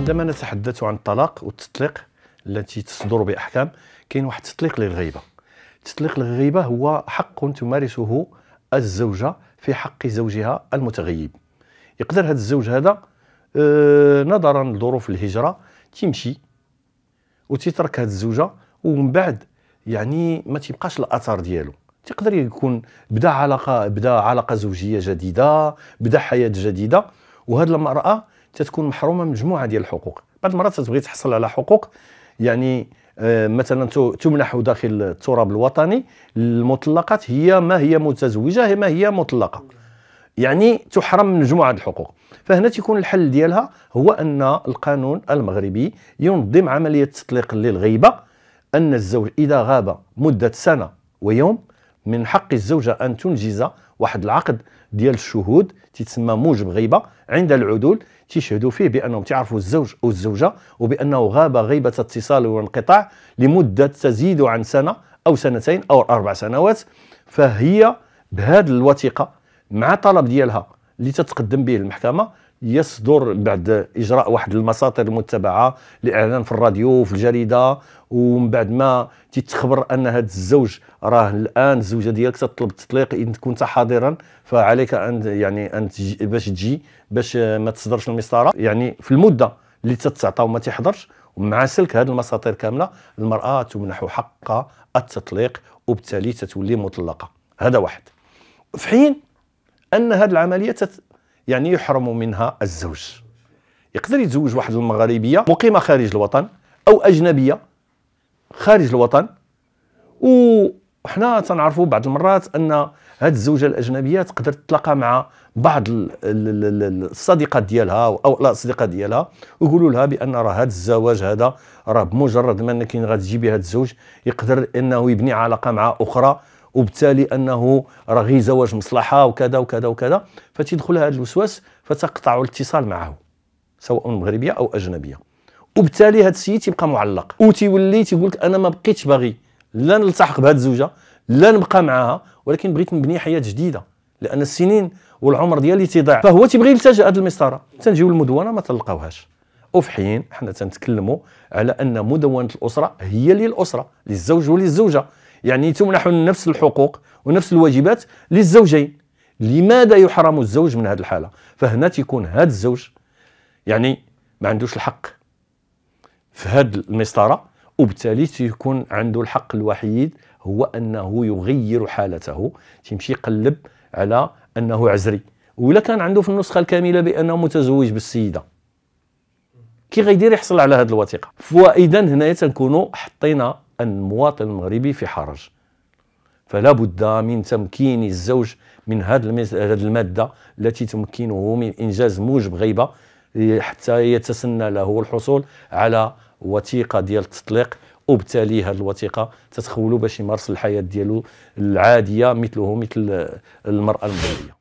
عندما نتحدث عن الطلاق والتطليق التي تصدر باحكام كاين واحد التطليق للغيبه التطليق للغيبه هو حق تمارسه الزوجه في حق زوجها المتغيب يقدر هذا الزوج هذا آه، نظرا لظروف الهجره تيمشي وتترك هذه الزوجه ومن بعد يعني ما تبقاش الاثار ديالو تقدر يكون بدا علاقه بدا علاقه زوجيه جديده بدا حياه جديده وهذه المراه تتكون محرومه من مجموعه ديال الحقوق بعض المرات تبغي تحصل على حقوق يعني آه، مثلا تمنح داخل التراب الوطني المطلقات هي ما هي متزوجه هي ما هي مطلقه يعني تحرم من مجموعه الحقوق فهنا تيكون الحل ديالها هو ان القانون المغربي ينظم عمليه تطليق للغيبه ان الزوج اذا غاب مده سنه ويوم من حق الزوجة أن تنجز واحد العقد ديال الشهود تتسمى موجب غيبة عند العدول تشهدوا فيه بأنهم تعرفوا الزوج أو الزوجة وبأنه غاب غيبة اتصال وانقطاع لمدة تزيد عن سنة أو سنتين أو أربع سنوات فهي بهذه الوثيقة مع طلب ديالها اللي تتقدم به المحكمة يصدر بعد اجراء واحد المساطر المتبعه لاعلان في الراديو وفي الجريده ومن بعد ما تتخبر ان هذا الزوج راه الان الزوجه ديالك تطلب التطليق ان كنت حاضرا فعليك ان يعني ان باش تجي باش ما تصدرش المسطره يعني في المده اللي تتعطى وما تحضرش ومع سلك هذه المساطير كامله المراه تمنح حق التطليق وبالتالي تتولي مطلقه هذا واحد في حين ان هذه العمليه يعني يحرم منها الزوج يقدر يتزوج واحد المغربية مقيمه خارج الوطن او اجنبيه خارج الوطن وحنا تنعرفوا بعض المرات ان هاد الزوجه الاجنبيه تقدر تتلاقى مع بعض الصديقات ديالها او لا الصديقه ديالها ويقولوا لها بان راه هذا الزواج هذا راه بمجرد ما انك غتجيبي هذا الزوج يقدر انه يبني علاقه مع اخرى وبالتالي انه راه غير زواج مصلحه وكذا وكذا وكذا فتيدخل هذا الوسواس فتقطع الاتصال معه سواء مغربيه او اجنبيه وبالتالي هذا السيد تيبقى معلق وتيولي تيقول لك انا ما بقيتش باغي لا نلتحق بهذه الزوجه لا نبقى معاها ولكن بغيت نبني حياه جديده لان السنين والعمر ديالي تيضيع فهو تيبغي يلتجا هذه المسطره تنجيو للمدونه ما تلقاوهاش وفي حين حنا تنتكلموا على ان مدونه الاسره هي للاسره للزوج وللزوجه يعني تمنح نفس الحقوق ونفس الواجبات للزوجين لماذا يحرم الزوج من هذه الحالة فهنا تيكون هذا الزوج يعني ما عندوش الحق في هذه المسطرة وبالتالي تيكون عنده الحق الوحيد هو أنه يغير حالته تيمشي يقلب على أنه عزري ولا كان عنده في النسخة الكاملة بأنه متزوج بالسيدة كي غيدير يحصل على هذه الوثيقة فإذا هنا تنكونوا حطينا أن المواطن المغربي في حرج فلا بد من تمكين الزوج من هذه المادة التي تمكنه من إنجاز موجب غيبة حتى يتسنى له الحصول على وثيقة ديال التطليق وبالتالي هذه الوثيقة تتخولوا باش يمارس الحياة ديالو العادية مثله مثل المرأة المغربية